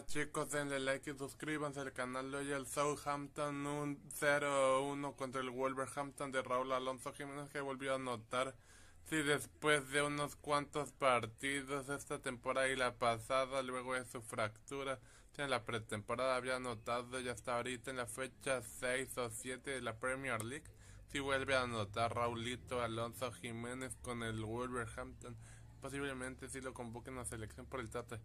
chicos, denle like y suscribanse al canal de hoy el Southampton 0-1 contra el Wolverhampton de Raúl Alonso Jiménez que volvió a anotar si después de unos cuantos partidos esta temporada y la pasada, luego de su fractura, en la pretemporada había anotado y hasta ahorita en la fecha 6 o 7 de la Premier League, si vuelve a anotar Raulito Alonso Jiménez con el Wolverhampton, posiblemente si lo convoquen a selección por el Tata.